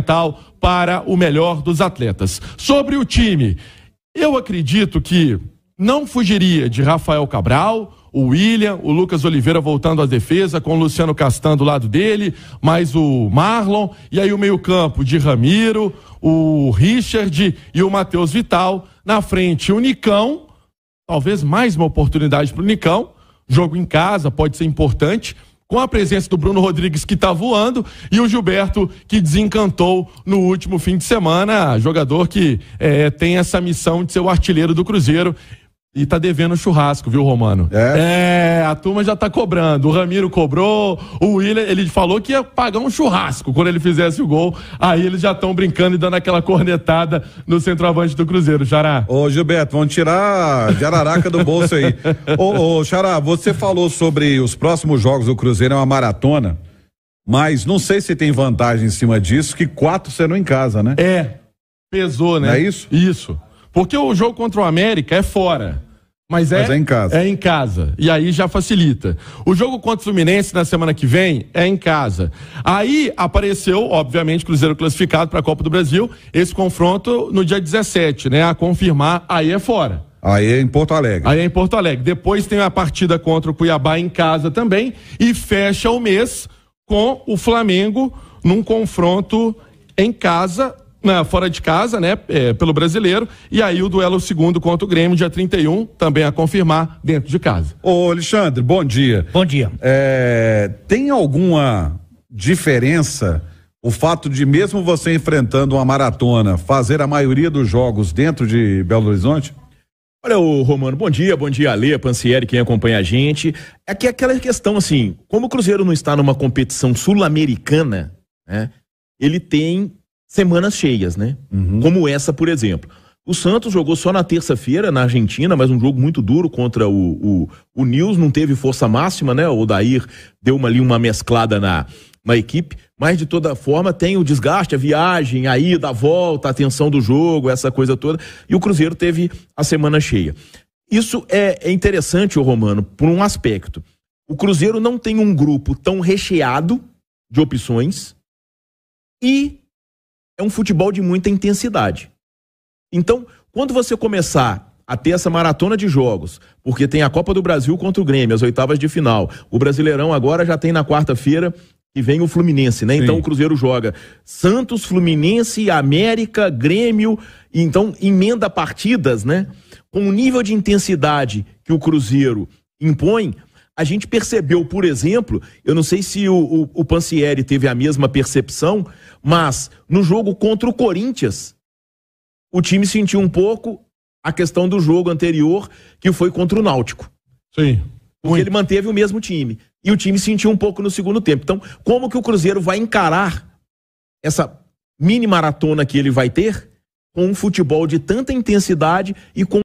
fundamental para o melhor dos atletas. Sobre o time, eu acredito que não fugiria de Rafael Cabral, o William, o Lucas Oliveira voltando à defesa, com o Luciano Castan do lado dele, mais o Marlon, e aí o meio-campo de Ramiro, o Richard e o Matheus Vital. Na frente, o Nicão, talvez mais uma oportunidade para o Nicão. Jogo em casa pode ser importante, com a presença do Bruno Rodrigues, que está voando, e o Gilberto, que desencantou no último fim de semana. Jogador que é, tem essa missão de ser o artilheiro do Cruzeiro. E tá devendo churrasco, viu, Romano? É. é. a turma já tá cobrando. O Ramiro cobrou, o William, ele falou que ia pagar um churrasco quando ele fizesse o gol. Aí eles já estão brincando e dando aquela cornetada no centroavante do Cruzeiro, Xará. Ô, Gilberto, vamos tirar a jararaca do bolso aí. ô, ô, Xará, você falou sobre os próximos jogos do Cruzeiro, é uma maratona. Mas não sei se tem vantagem em cima disso, que quatro serão em casa, né? É. Pesou, né? Não é isso? Isso. Porque o jogo contra o América é fora. Mas é, Mas é, em casa. É em casa. E aí já facilita. O jogo contra o Fluminense na semana que vem é em casa. Aí apareceu, obviamente, Cruzeiro classificado para a Copa do Brasil. Esse confronto no dia 17, né? A confirmar, aí é fora. Aí é em Porto Alegre. Aí é em Porto Alegre. Depois tem a partida contra o Cuiabá em casa também. E fecha o mês com o Flamengo num confronto em casa na, né, fora de casa, né? É, pelo brasileiro. E aí o duelo segundo contra o Grêmio, dia 31, também a confirmar dentro de casa. Ô, Alexandre, bom dia. Bom dia. É, tem alguma diferença? o fato de mesmo você enfrentando uma maratona, fazer a maioria dos jogos dentro de Belo Horizonte? Olha, o Romano, bom dia, bom dia, Alê, Pancieri, quem acompanha a gente. É que é aquela questão, assim, como o Cruzeiro não está numa competição sul-americana, né? Ele tem semanas cheias, né? Uhum. Como essa, por exemplo. O Santos jogou só na terça-feira na Argentina, mas um jogo muito duro contra o, o, o News, não teve força máxima, né? O Dair deu uma, ali uma mesclada na, na equipe, mas de toda forma tem o desgaste, a viagem, a ida, a volta, a tensão do jogo, essa coisa toda. E o Cruzeiro teve a semana cheia. Isso é, é interessante, o Romano, por um aspecto. O Cruzeiro não tem um grupo tão recheado de opções e é um futebol de muita intensidade. Então, quando você começar a ter essa maratona de jogos, porque tem a Copa do Brasil contra o Grêmio, as oitavas de final. O Brasileirão agora já tem na quarta-feira e vem o Fluminense, né? Então, Sim. Então o Cruzeiro joga Santos, Fluminense, América, Grêmio, então emenda partidas, né? Com o nível de intensidade que o Cruzeiro impõe, a gente percebeu, por exemplo, eu não sei se o, o, o Pancieri teve a mesma percepção, mas no jogo contra o Corinthians, o time sentiu um pouco a questão do jogo anterior, que foi contra o Náutico. Sim. Porque ele manteve o mesmo time. E o time sentiu um pouco no segundo tempo. Então, como que o Cruzeiro vai encarar essa mini maratona que ele vai ter com um futebol de tanta intensidade e com